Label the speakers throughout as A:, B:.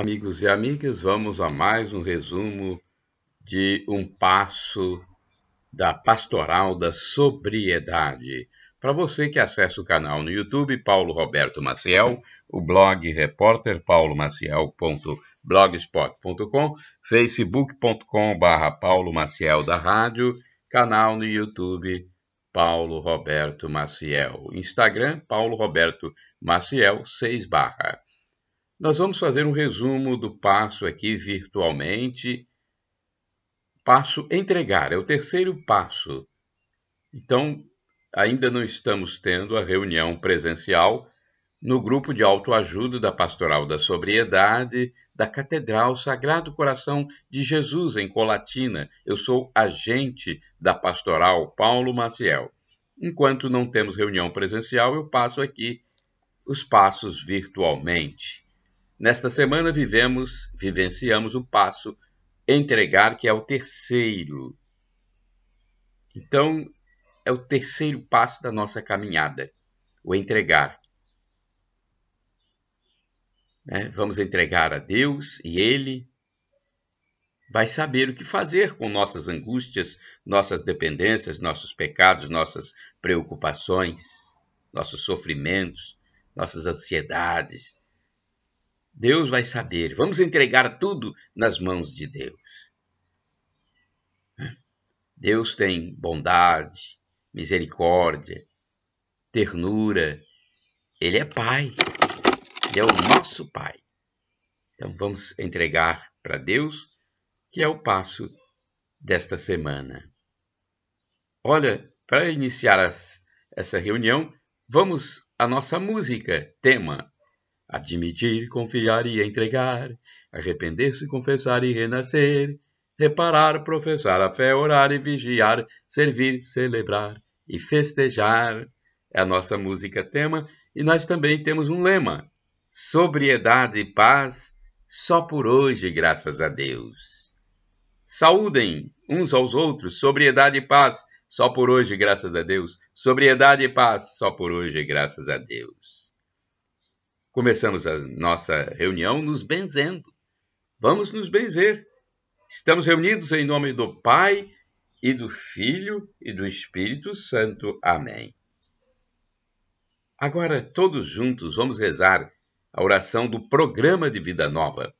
A: Amigos e amigas, vamos a mais um resumo de um passo da Pastoral da Sobriedade. Para você que acessa o canal no YouTube, Paulo Roberto Maciel, o blog repórter paulomaciel.blogspot.com, facebook.com.br Paulo Maciel da Rádio, canal no YouTube Paulo Roberto Maciel, Instagram Paulo Roberto Maciel 6 barra. Nós vamos fazer um resumo do passo aqui virtualmente. Passo entregar, é o terceiro passo. Então, ainda não estamos tendo a reunião presencial no grupo de autoajuda da Pastoral da Sobriedade da Catedral Sagrado Coração de Jesus, em Colatina. Eu sou agente da Pastoral Paulo Maciel. Enquanto não temos reunião presencial, eu passo aqui os passos virtualmente. Nesta semana vivemos, vivenciamos o passo entregar, que é o terceiro. Então, é o terceiro passo da nossa caminhada, o entregar. Né? Vamos entregar a Deus e Ele vai saber o que fazer com nossas angústias, nossas dependências, nossos pecados, nossas preocupações, nossos sofrimentos, nossas ansiedades, Deus vai saber. Vamos entregar tudo nas mãos de Deus. Deus tem bondade, misericórdia, ternura. Ele é Pai. Ele é o nosso Pai. Então vamos entregar para Deus, que é o passo desta semana. Olha, para iniciar as, essa reunião, vamos à nossa música, tema admitir, confiar e entregar, arrepender-se, confessar e renascer, reparar, professar a fé, orar e vigiar, servir, celebrar e festejar. É a nossa música tema e nós também temos um lema: sobriedade e paz só por hoje, graças a Deus. Saúdem uns aos outros, sobriedade e paz só por hoje, graças a Deus. Sobriedade e paz só por hoje, graças a Deus. Começamos a nossa reunião nos benzendo. Vamos nos benzer. Estamos reunidos em nome do Pai e do Filho e do Espírito Santo. Amém. Agora, todos juntos, vamos rezar a oração do programa de Vida Nova.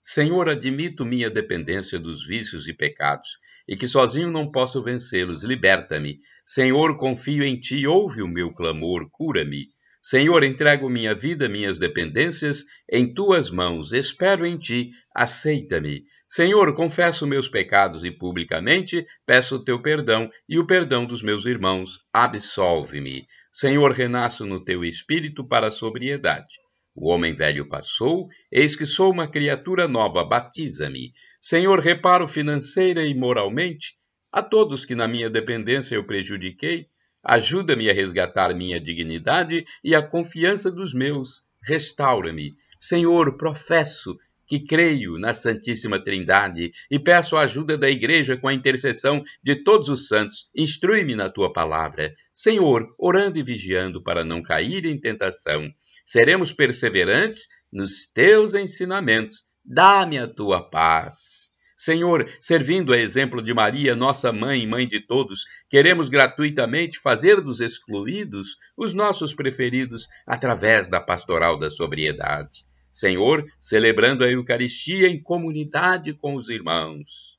A: Senhor, admito minha dependência dos vícios e pecados, e que sozinho não posso vencê-los. Liberta-me. Senhor, confio em ti, ouve o meu clamor, cura-me. Senhor, entrego minha vida, minhas dependências em tuas mãos, espero em ti, aceita-me. Senhor, confesso meus pecados e publicamente peço o teu perdão e o perdão dos meus irmãos, absolve-me. Senhor, renasço no teu espírito para a sobriedade. O homem velho passou, eis que sou uma criatura nova, batiza-me. Senhor, reparo financeira e moralmente a todos que na minha dependência eu prejudiquei, Ajuda-me a resgatar minha dignidade e a confiança dos meus. Restaura-me. Senhor, professo que creio na Santíssima Trindade e peço a ajuda da Igreja com a intercessão de todos os santos. Instrui-me na tua palavra. Senhor, orando e vigiando para não cair em tentação. Seremos perseverantes nos teus ensinamentos. Dá-me a tua paz. Senhor, servindo a exemplo de Maria, nossa mãe, e mãe de todos, queremos gratuitamente fazer dos excluídos os nossos preferidos através da pastoral da sobriedade. Senhor, celebrando a Eucaristia em comunidade com os irmãos.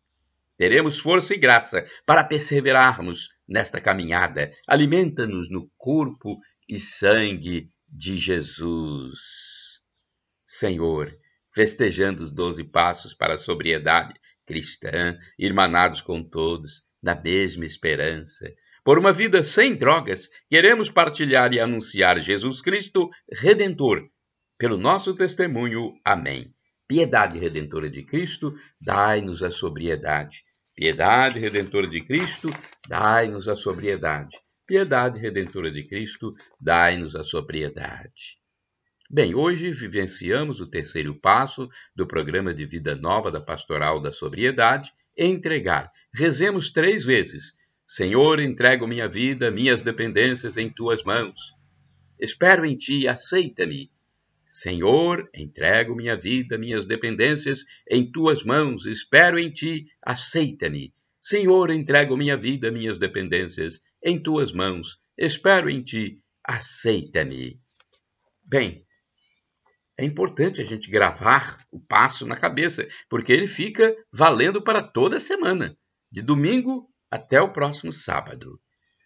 A: Teremos força e graça para perseverarmos nesta caminhada. Alimenta-nos no corpo e sangue de Jesus. Senhor, festejando os doze passos para a sobriedade, cristã, irmanados com todos, da mesma esperança. Por uma vida sem drogas, queremos partilhar e anunciar Jesus Cristo Redentor. Pelo nosso testemunho, amém. Piedade redentora de Cristo, dai-nos a sobriedade. Piedade redentora de Cristo, dai-nos a sobriedade. Piedade redentora de Cristo, dai-nos a sobriedade. Bem, hoje vivenciamos o terceiro passo do programa de vida nova da Pastoral da Sobriedade, entregar. Rezemos três vezes. Senhor, entrego minha vida, minhas dependências em tuas mãos. Espero em ti, aceita-me. Senhor, entrego minha vida, minhas dependências em tuas mãos. Espero em ti, aceita-me. Senhor, entrego minha vida, minhas dependências em tuas mãos. Espero em ti, aceita-me. Bem, é importante a gente gravar o passo na cabeça, porque ele fica valendo para toda a semana, de domingo até o próximo sábado.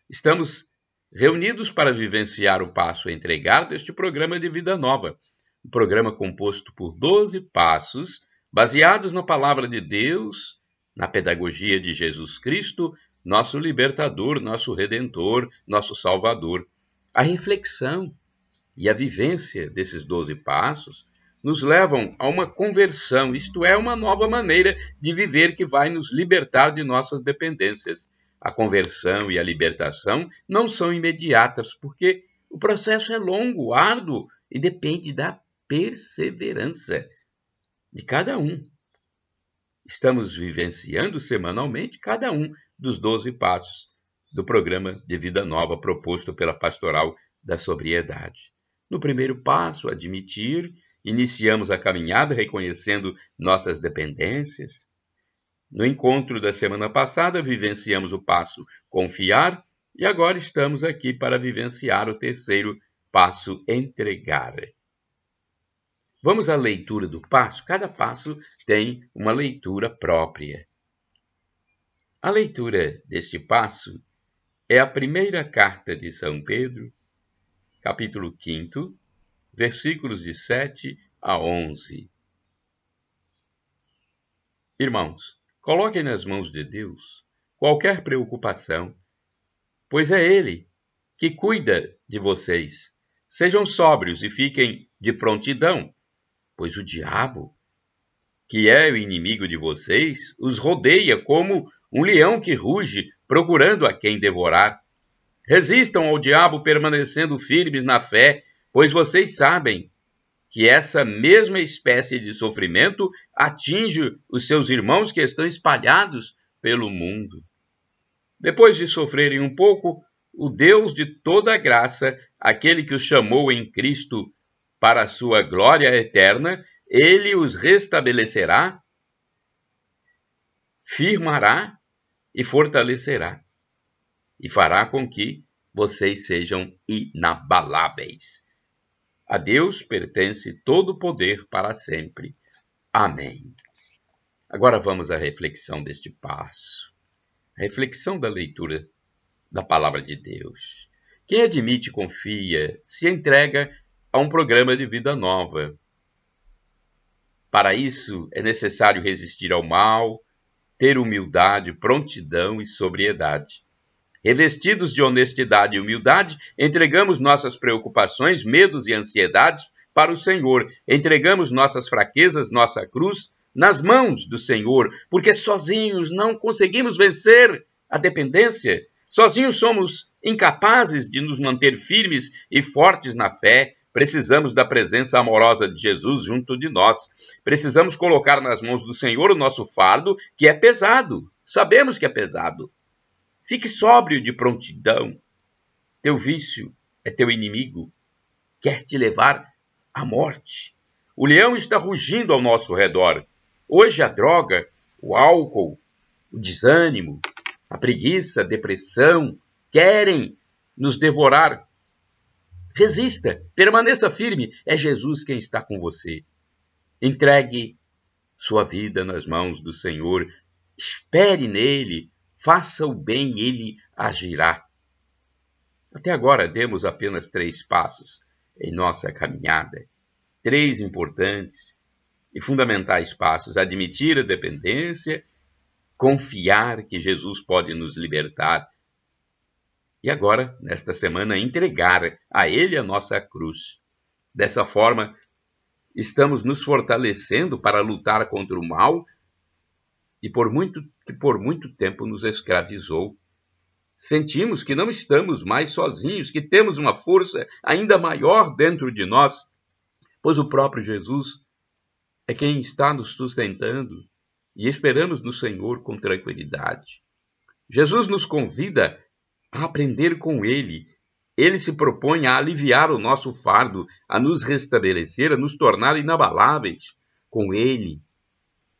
A: Estamos reunidos para vivenciar o passo a entregar deste programa de Vida Nova, um programa composto por 12 passos baseados na palavra de Deus, na pedagogia de Jesus Cristo, nosso libertador, nosso redentor, nosso salvador. A reflexão e a vivência desses doze passos nos levam a uma conversão, isto é, uma nova maneira de viver que vai nos libertar de nossas dependências. A conversão e a libertação não são imediatas, porque o processo é longo, árduo e depende da perseverança de cada um. Estamos vivenciando semanalmente cada um dos 12 passos do programa de vida nova proposto pela Pastoral da Sobriedade. No primeiro passo, admitir, iniciamos a caminhada reconhecendo nossas dependências. No encontro da semana passada, vivenciamos o passo confiar e agora estamos aqui para vivenciar o terceiro passo entregar. Vamos à leitura do passo? Cada passo tem uma leitura própria. A leitura deste passo é a primeira carta de São Pedro capítulo 5, versículos de 7 a 11. Irmãos, coloquem nas mãos de Deus qualquer preocupação, pois é Ele que cuida de vocês. Sejam sóbrios e fiquem de prontidão, pois o diabo, que é o inimigo de vocês, os rodeia como um leão que ruge, procurando a quem devorar. Resistam ao diabo permanecendo firmes na fé, pois vocês sabem que essa mesma espécie de sofrimento atinge os seus irmãos que estão espalhados pelo mundo. Depois de sofrerem um pouco, o Deus de toda graça, aquele que os chamou em Cristo para a sua glória eterna, ele os restabelecerá, firmará e fortalecerá e fará com que vocês sejam inabaláveis. A Deus pertence todo o poder para sempre. Amém. Agora vamos à reflexão deste passo. A reflexão da leitura da palavra de Deus. Quem admite, confia, se entrega a um programa de vida nova. Para isso é necessário resistir ao mal, ter humildade, prontidão e sobriedade. Revestidos de honestidade e humildade, entregamos nossas preocupações, medos e ansiedades para o Senhor. Entregamos nossas fraquezas, nossa cruz, nas mãos do Senhor, porque sozinhos não conseguimos vencer a dependência. Sozinhos somos incapazes de nos manter firmes e fortes na fé. Precisamos da presença amorosa de Jesus junto de nós. Precisamos colocar nas mãos do Senhor o nosso fardo, que é pesado. Sabemos que é pesado. Fique sóbrio de prontidão. Teu vício é teu inimigo, quer te levar à morte. O leão está rugindo ao nosso redor. Hoje a droga, o álcool, o desânimo, a preguiça, a depressão querem nos devorar. Resista, permaneça firme, é Jesus quem está com você. Entregue sua vida nas mãos do Senhor, espere nele, faça o bem, ele agirá. Até agora demos apenas três passos em nossa caminhada, três importantes e fundamentais passos: admitir a dependência, confiar que Jesus pode nos libertar e agora, nesta semana, entregar a Ele a nossa cruz. Dessa forma, estamos nos fortalecendo para lutar contra o mal e por muito, que por muito tempo nos escravizou. Sentimos que não estamos mais sozinhos, que temos uma força ainda maior dentro de nós, pois o próprio Jesus é quem está nos sustentando e esperamos no Senhor com tranquilidade. Jesus nos convida a aprender com Ele. Ele se propõe a aliviar o nosso fardo, a nos restabelecer, a nos tornar inabaláveis. Com Ele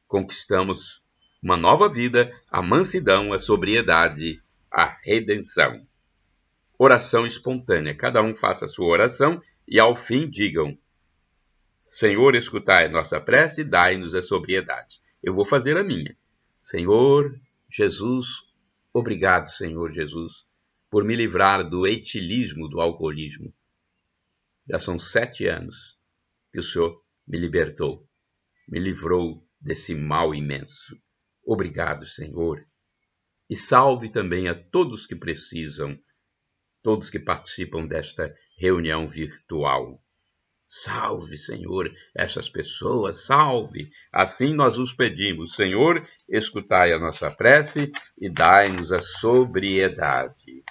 A: conquistamos uma nova vida, a mansidão, a sobriedade, a redenção. Oração espontânea. Cada um faça a sua oração e ao fim digam: Senhor, escutai a nossa prece e dai-nos a sobriedade. Eu vou fazer a minha. Senhor Jesus, obrigado, Senhor Jesus, por me livrar do etilismo, do alcoolismo. Já são sete anos que o Senhor me libertou, me livrou desse mal imenso. Obrigado, Senhor. E salve também a todos que precisam, todos que participam desta reunião virtual. Salve, Senhor, essas pessoas, salve! Assim nós os pedimos, Senhor, escutai a nossa prece e dai-nos a sobriedade.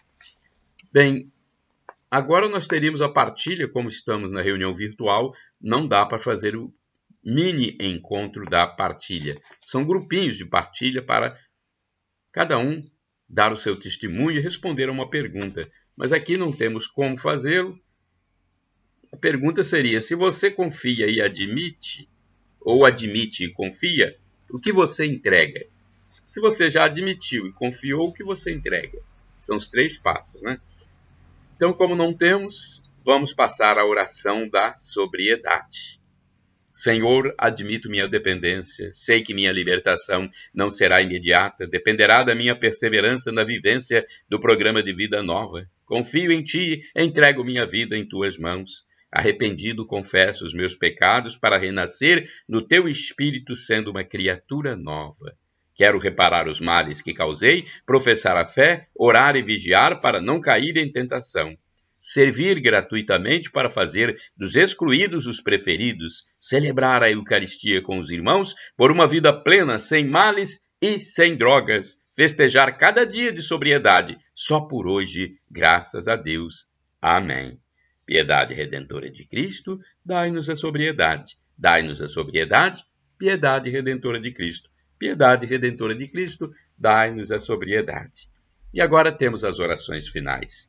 A: Bem, agora nós teríamos a partilha, como estamos na reunião virtual, não dá para fazer o mini encontro da partilha. São grupinhos de partilha para cada um dar o seu testemunho e responder a uma pergunta. Mas aqui não temos como fazê-lo. A pergunta seria: se você confia e admite, ou admite e confia, o que você entrega? Se você já admitiu e confiou, o que você entrega? São os três passos, né? Então, como não temos, vamos passar à oração da sobriedade. Senhor, admito minha dependência, sei que minha libertação não será imediata, dependerá da minha perseverança na vivência do programa de vida nova. Confio em ti, entrego minha vida em tuas mãos. Arrependido, confesso os meus pecados para renascer no teu espírito, sendo uma criatura nova. Quero reparar os males que causei, professar a fé, orar e vigiar para não cair em tentação servir gratuitamente para fazer dos excluídos os preferidos, celebrar a Eucaristia com os irmãos por uma vida plena, sem males e sem drogas, festejar cada dia de sobriedade, só por hoje, graças a Deus. Amém. Piedade redentora de Cristo, dai-nos a sobriedade. Dai-nos a sobriedade, piedade redentora de Cristo. Piedade redentora de Cristo, dai-nos a sobriedade. E agora temos as orações finais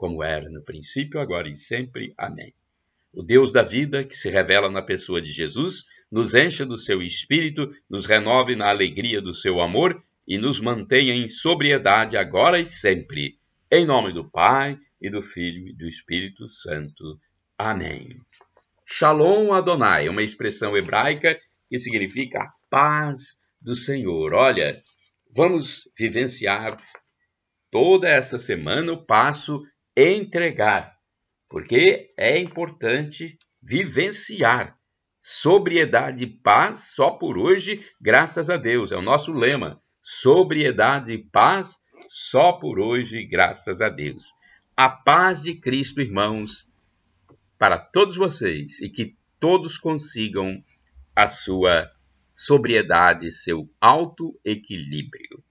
A: como era no princípio, agora e sempre. Amém. O Deus da vida, que se revela na pessoa de Jesus, nos encha do seu espírito, nos renove na alegria do seu amor e nos mantenha em sobriedade agora e sempre. Em nome do Pai, e do Filho e do Espírito Santo. Amém. Shalom Adonai, uma expressão hebraica que significa a paz do Senhor. Olha, vamos vivenciar toda essa semana o passo entregar, porque é importante vivenciar sobriedade e paz só por hoje, graças a Deus. É o nosso lema: sobriedade e paz só por hoje, graças a Deus. A paz de Cristo, irmãos, para todos vocês e que todos consigam a sua sobriedade, seu alto equilíbrio.